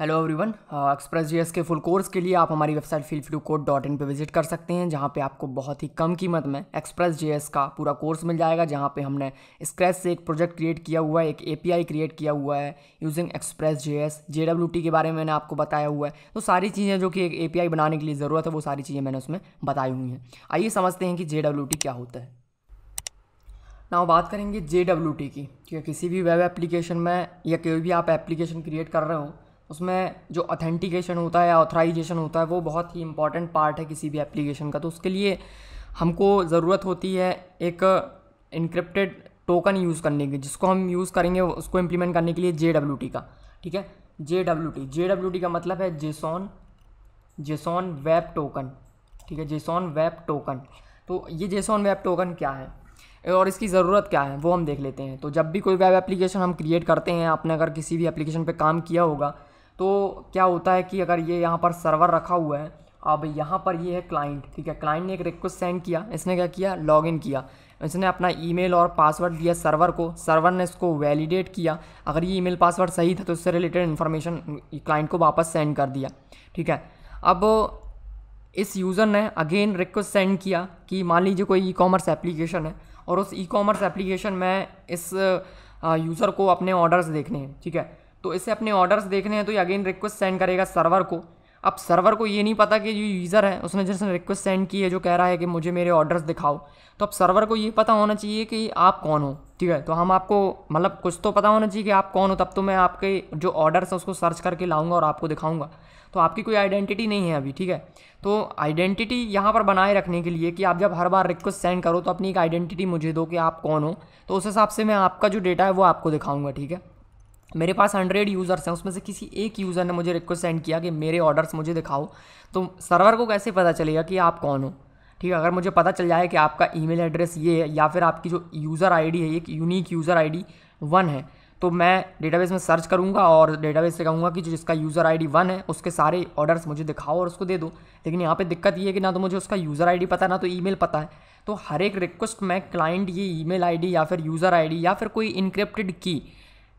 hello everyone express जी के full course के लिए आप हमारी website fill flu code dot in पर विजिट कर सकते हैं जहाँ पे आपको बहुत ही कम कीमत में एक्सप्रेस जी का पूरा कोर्स मिल जाएगा जहाँ पे हमने स्क्रैच से एक प्रोजेक्ट क्रिएट किया हुआ है एक एपीआई क्रिएट किया हुआ है यूजिंग एक्सप्रेस जी एस के बारे में मैंने आपको बताया हुआ है तो सारी चीज़ें जो कि एक ए बनाने के लिए ज़रूरत है वो सारी चीज़ें मैंने उसमें बताई हुई हैं आइए समझते हैं कि जे क्या होता है नाउ बात करेंगे जे की क्योंकि किसी भी वेब एप्लीकेशन में या कोई भी आप एप्लीकेशन क्रिएट कर रहे हो उसमें जो ऑथेंटिकेशन होता है या ऑथराइजेशन होता है वो बहुत ही इम्पॉर्टेंट पार्ट है किसी भी एप्लीकेशन का तो उसके लिए हमको ज़रूरत होती है एक इनक्रिप्टेड टोकन यूज़ करने की जिसको हम यूज़ करेंगे उसको इम्प्लीमेंट करने के लिए जे डब्ल्यू टी का ठीक है J W T J W T का मतलब है जेसॉन जेसॉन वेब टोकन ठीक है जेसॉन वेब टोकन तो ये जेसॉन वेब टोकन क्या है और इसकी ज़रूरत क्या है वो हम देख लेते हैं तो जब भी कोई वेब एप्लीकेशन हम क्रिएट करते हैं आपने अगर किसी भी एप्लीकेशन पे काम किया होगा तो क्या होता है कि अगर ये यहाँ पर सर्वर रखा हुआ है अब यहाँ पर ये है क्लाइंट ठीक है क्लाइंट ने एक रिक्वेस्ट सेंड किया इसने क्या किया लॉगिन किया इसने अपना ईमेल और पासवर्ड दिया सर्वर को सर्वर ने इसको वैलिडेट किया अगर ये ईमेल पासवर्ड सही था तो उससे रिलेटेड इन्फॉर्मेशन क्लाइंट को वापस सेंड कर दिया ठीक है अब इस यूज़र ने अगेन रिक्वेस्ट सेंड किया कि मान लीजिए कोई ई कॉमर्स एप्लीकेशन है और उस ई कॉमर्स एप्लीकेशन में इस यूज़र को अपने ऑर्डर्स देखने हैं ठीक है तो इसे अपने ऑर्डर्स देखने हैं तो ये अगेन रिक्वेस्ट सेंड करेगा सर्वर को अब सर्वर को ये नहीं पता कि जो यूज़र है उसने जिसने रिक्वेस्ट सेंड की है जो कह रहा है कि मुझे मेरे ऑर्डर्स दिखाओ तो अब सर्वर को ये पता होना चाहिए कि आप कौन हो ठीक है तो हम आपको मतलब कुछ तो पता होना चाहिए कि आप कौन हो तब तो मैं आपके जो ऑर्डर्स हैं उसको सर्च करके लाऊंगा और आपको दिखाऊंगा तो आपकी कोई आइडेंटिटी नहीं है अभी ठीक है तो आइडेंटिटी यहाँ पर बनाए रखने के लिए कि आप जब हर बार रिक्वेस्ट सेंड करो तो अपनी एक आइडेंटिटी मुझे दो कि आप कौन हो तो उस हिसाब से मैं आपका जो डेटा है वो आपको दिखाऊँगा ठीक है मेरे पास हंड्रेड यूज़र्स हैं उसमें से किसी एक यूज़र ने मुझे रिक्वेस्ट सेंड किया कि मेरे ऑर्डर्स मुझे दिखाओ तो सर्वर को कैसे पता चलेगा कि आप कौन हो ठीक है अगर मुझे पता चल जाए कि आपका ईमेल एड्रेस ये है या फिर आपकी जो यूज़र आईडी है एक यूनिक यूज़र आईडी वन है तो मैं डेटाबेस में सर्च करूंगा और डेटाबेस से कहूँगा कि जो जिसका यूज़र आईडी वन है उसके सारे ऑर्डर्स मुझे दिखाओ और उसको दे दो लेकिन यहाँ पे दिक्कत ये है कि ना तो मुझे उसका यूज़र आईडी पता ना तो ईमेल पता है तो हर एक रिक्वेस्ट में क्लाइंट ये ईमेल आईडी या फिर यूज़र आईडी या फिर कोई इनक्रिप्टेड की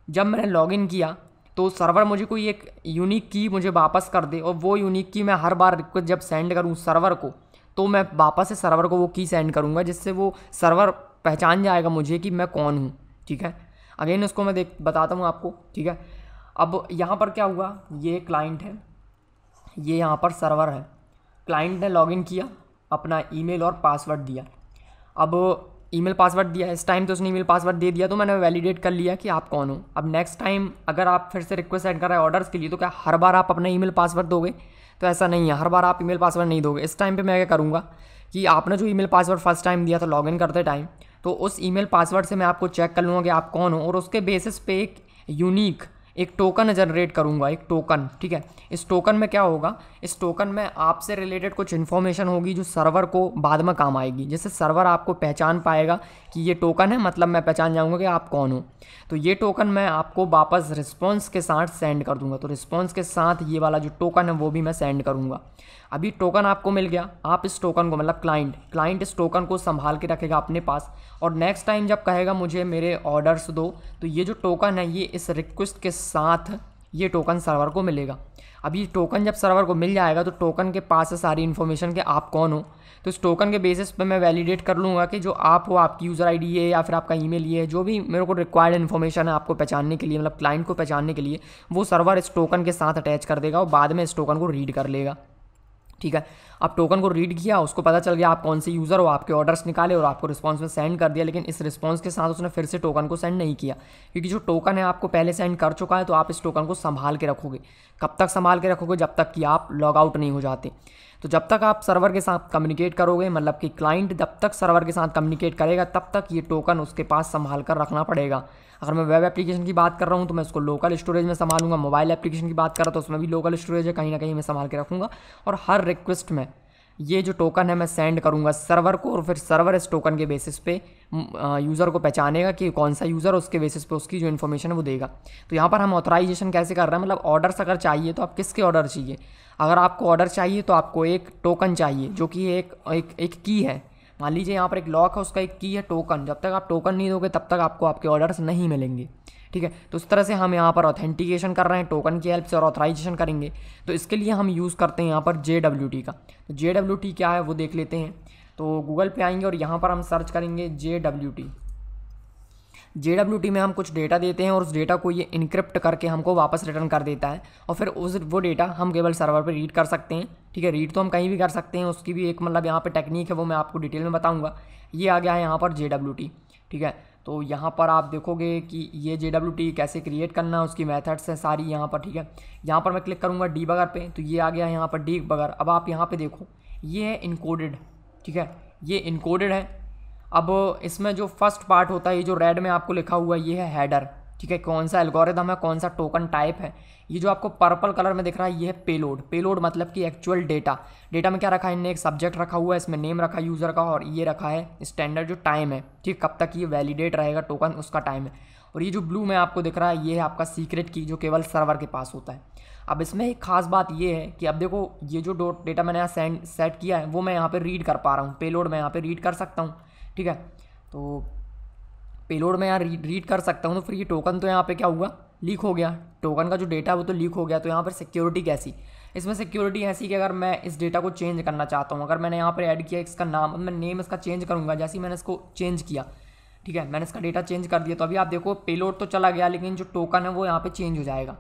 जब मैंने लॉगिन किया तो सर्वर मुझे कोई एक यूनिक की मुझे वापस कर दे और वो यूनिक की मैं हर बार रिक्वेस्ट जब सेंड करूँ सर्वर को तो मैं वापस से सर्वर को वो की सेंड करूँगा जिससे वो सर्वर पहचान जाएगा मुझे कि मैं कौन हूँ ठीक है अगेन उसको मैं देख बताता हूँ आपको ठीक है अब यहाँ पर क्या हुआ ये क्लाइंट है ये यहाँ पर सर्वर है क्लाइंट ने लॉगिन किया अपना ईमेल और पासवर्ड दिया अब ईमेल पासवर्ड दिया इस टाइम तो उसने ईमेल पासवर्ड दे दिया तो मैंने वैलिडेट कर लिया कि आप कौन हो अब नेक्स्ट टाइम अगर आप फिर से रिक्वेस्ट एड कर रहे हैं ऑर्डर्स के लिए तो क्या हर बार आप अपना ईमेल पासवर्ड दोगे तो ऐसा नहीं है हर बार आप ईमेल पासवर्ड नहीं दोगे इस टाइम पर मैं क्या करूँगा कि आपने जो ईमेल पासवर्ड फर्स्ट टाइम दिया था लॉगिन करते टाइम तो उस ईमेल पासवर्ड से मैं आपको चेक कर लूँगा कि आप कौन हो और उसके बेसिस पे एक यूनिक एक टोकन जनरेट करूँगा एक टोकन ठीक है इस टोकन में क्या होगा इस टोकन में आपसे रिलेटेड कुछ इन्फॉर्मेशन होगी जो सर्वर को बाद में काम आएगी जैसे सर्वर आपको पहचान पाएगा कि ये टोकन है मतलब मैं पहचान जाऊँगा कि आप कौन हो तो ये टोकन मैं आपको वापस रिस्पॉन्स के साथ सेंड कर दूँगा तो रिस्पॉन्स के साथ ये वाला जो टोकन है वो भी मैं सेंड करूँगा अभी टोकन आपको मिल गया आप इस टोकन को मतलब क्लाइंट क्लाइंट इस टोकन को संभाल के रखेगा अपने पास और नेक्स्ट टाइम जब कहेगा मुझे मेरे ऑर्डर्स दो तो ये जो टोकन है ये इस रिक्वेस्ट के साथ ये टोकन सर्वर को मिलेगा अब ये टोकन जब सर्वर को मिल जाएगा तो टोकन के पास है सारी इन्फॉर्मेशन के आप कौन हो तो इस टोकन के बेसिस पे मैं वैलिडेट कर लूँगा कि जो आप हो आपकी यूज़र आई है या फिर आपका ईमेल ये है जो भी मेरे को रिक्वायर्ड इन्फॉर्मेशन है आपको पहचानने के लिए मतलब क्लाइंट को पहचानने के लिए वो सर्वर इस टोकन के साथ अटैच कर देगा और बाद में इस टोकन को रीड कर लेगा ठीक है अब टोकन को रीड किया उसको पता चल गया आप कौन से यूज़र हो आपके ऑर्डर्स निकाले और आपको रिस्पॉन्स में सेंड कर दिया लेकिन इस रिस्पॉन्स के साथ उसने फिर से टोकन को सेंड नहीं किया क्योंकि जो टोकन है आपको पहले सेंड कर चुका है तो आप इस टोकन को संभाल के रखोगे कब तक संभाल के रखोगे जब तक कि आप लॉग आउट नहीं हो जाते तो जब तक आप सर्वर के साथ कम्युनिकेट करोगे मतलब कि क्लाइंट जब तक सर्वर के साथ कम्युनिकेट करेगा तब तक ये टोकन उसके पास संभाल कर रखना पड़ेगा अगर मैं वेब एप्लीकेशन की बात कर रहा हूँ तो मैं उसको लोकल स्टोरेज में संभालूंगा मोबाइल एप्लीकेशन की बात कर रहा तो उसमें भी लोकल स्टोरेज है कहीं ना कहीं मैं संभाल के रखूँगा और हर रिक्वेस्ट में ये जो टोकन है मैं सेंड करूँगा सर्वर को और फिर सर्वर इस टोकन के बेसिस पे यूज़र को पहचानेगा कि कौन सा यूज़र उसके बेसिस पे उसकी जो इन्फॉर्मेशन है वो देगा तो यहाँ पर हम ऑथराइजेशन कैसे कर रहे हैं मतलब ऑर्डर्स अगर चाहिए तो आप किसके ऑर्डर चाहिए अगर आपको ऑर्डर चाहिए तो आपको एक टोकन चाहिए जो कि एक एक एक की है मान लीजिए यहाँ पर एक लॉक है उसका एक की है टोकन जब तक आप टोकन नहीं दोगे तब तक आपको आपके ऑर्डर्स नहीं मिलेंगे ठीक है तो इस तरह से हम यहाँ पर ऑथेंटिकेशन कर रहे हैं टोकन की हेल्प से और ऑथराइजेशन करेंगे तो इसके लिए हम यूज़ करते हैं यहाँ पर जे का तो जे क्या है वो देख लेते हैं तो गूगल पे आएंगे और यहाँ पर हम सर्च करेंगे जे जे में हम कुछ डेटा देते हैं और उस डेटा को ये इनक्रिप्ट करके हमको वापस रिटर्न कर देता है और फिर उस वो डेटा हम केवल सर्वर पर रीड कर सकते हैं ठीक है रीड तो हम कहीं भी कर सकते हैं उसकी भी एक मतलब यहाँ पे टेक्निक है वो मैं आपको डिटेल में बताऊँगा ये आ गया है यहाँ पर जे ठीक है तो यहाँ पर आप देखोगे कि ये जे डब्ल्यू टी कैसे क्रिएट करना है उसकी मेथड्स हैं सारी यहाँ पर ठीक है यहाँ पर मैं क्लिक करूँगा डी बगर पे तो ये आ गया यहाँ पर डी बगर अब आप यहाँ पे देखो ये है इनकोडेड ठीक है ये इनकोडेड है अब इसमें जो फर्स्ट पार्ट होता है ये जो रेड में आपको लिखा हुआ ये है हैडर ठीक है कौन सा एल्गोरिदम है कौन सा टोकन टाइप है ये जो आपको पर्पल कलर में दिख रहा है ये है पेलोड पेलोड मतलब कि एक्चुअल डेटा डेटा में क्या रखा है इनने एक सब्जेक्ट रखा हुआ है इसमें नेम रखा है यूज़र का और ये रखा है स्टैंडर्ड जो टाइम है ठीक कब तक ये वैलिडेट रहेगा टोकन उसका टाइम है और ये जो ब्लू में आपको दिख रहा है ये है आपका सीक्रेट की जो केवल सर्वर के पास होता है अब इसमें एक खास बात ये है कि अब देखो ये जो डेटा मैंने यहाँ सेंड सेट किया है वो मैं यहाँ पर रीड कर पा रहा हूँ पेलोड मैं यहाँ पर रीड कर सकता हूँ ठीक है तो पेलोड में यहाँ रीड कर सकता हूँ तो फिर ये टोकन तो यहाँ पे क्या हुआ लीक हो गया टोकन का जो डेटा है वो तो लीक हो गया तो यहाँ पर सिक्योरिटी कैसी इसमें सिक्योरिटी ऐसी कि अगर मैं इस डेटा को चेंज करना चाहता हूँ अगर मैंने यहाँ पर ऐड किया इसका नाम मैं नेम इसका चेंज करूँगा जैसे ही मैंने इसको चेंज किया ठीक है मैंने इसका डेटा चेंज कर दिया तो अभी आप देखो पेलोड तो चला गया लेकिन जो टोकन है वो यहाँ पर चेंज हो जाएगा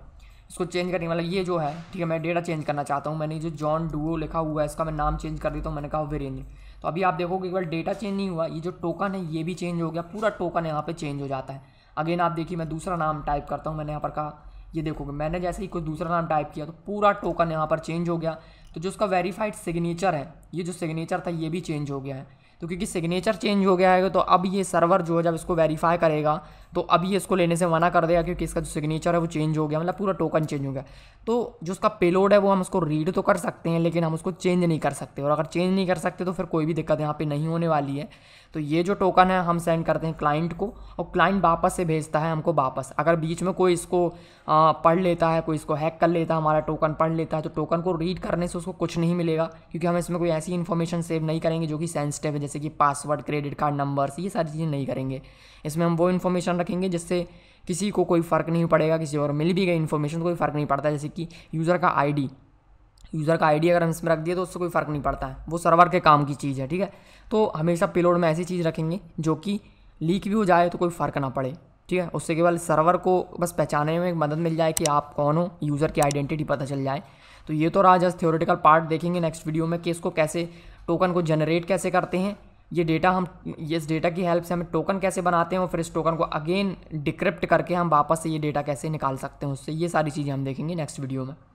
इसको चेंज करने वाला ये जो है ठीक है मैं डेटा चेंज करना चाहता हूँ मैंने जो जॉन डुओ लिखा हुआ है इसका मैं नाम चेंज कर देता हूँ मैंने कहा वेरेंज तो अभी आप देखोगे एक बार डेटा चेंज नहीं हुआ ये जो टोकन है ये भी चेंज हो गया पूरा टोकन यहाँ पर चेंज हो जाता है अगेन आप देखिए मैं दूसरा नाम टाइप करता हूँ मैंने यहाँ पर कहा ये देखोगे मैंने जैसे ही कोई दूसरा नाम टाइप किया तो पूरा टोकन यहाँ पर चेंज हो गया तो जो उसका वेरीफाइड सिग्नेचर है ये जो सिग्नेचर था ये भी चेंज हो गया है तो क्योंकि सिग्नेचर चेंज हो गया है तो अब ये सर्वर जो है जब इसको वेरीफाई करेगा तो अभी इसको लेने से मना कर देगा क्योंकि इसका जो सिग्नेचर है वो चेंज हो गया मतलब पूरा टोकन चेंज हो गया तो जो उसका पेलोड है वो हम उसको रीड तो कर सकते हैं लेकिन हम उसको चेंज नहीं कर सकते और अगर चेंज नहीं कर सकते तो फिर कोई भी दिक्कत यहाँ पर नहीं होने वाली है तो ये जो टोकन है हम सेंड करते हैं क्लाइंट को और क्लाइंट वापस से भेजता है हमको वापस अगर बीच में कोई इसको पढ़ लेता है कोई इसको हैक कर लेता है हमारा टोकन पढ़ लेता है तो टोकन को रीड करने से उसको कुछ नहीं मिलेगा क्योंकि हम इसमें कोई ऐसी इन्फॉर्मेशन सेव नहीं करेंगे जो कि सेंसिटिव जैसे कि पासवर्ड क्रेडिट कार्ड नंबर्स ये सारी चीज़ें नहीं करेंगे इसमें हम वो इन्फॉर्मेशन रखेंगे जिससे किसी को कोई फ़र्क नहीं पड़ेगा किसी और मिल भी गई इन्फॉर्मेशन कोई फ़र्क नहीं पड़ता जैसे कि यूज़र का आई यूज़र का आईडी अगर हम इसमें रख दिए तो उससे कोई फ़र्क नहीं पड़ता है वो सर्वर के काम की चीज़ है ठीक है तो हमेशा पिलोड में ऐसी चीज़ रखेंगे जो कि लीक भी हो जाए तो कोई फ़र्क ना पड़े ठीक है उससे केवल सर्वर को बस पहचाने में मदद मिल जाए कि आप कौन हो यूज़र की आइडेंटिटी पता चल जाए तो ये तो रहा थ्योरेटिकल पार्ट देखेंगे नेक्स्ट वीडियो में कि इसको कैसे टोकन को जनरेट कैसे करते हैं ये डेटा हम ये इस डेटा की हेल्प से हम टोकन कैसे बनाते हैं और फिर इस टोकन को अगेन डिक्रिप्ट करके हम वापस से ये डेटा कैसे निकाल सकते हैं उससे ये सारी चीज़ें हम देखेंगे नेक्स्ट वीडियो में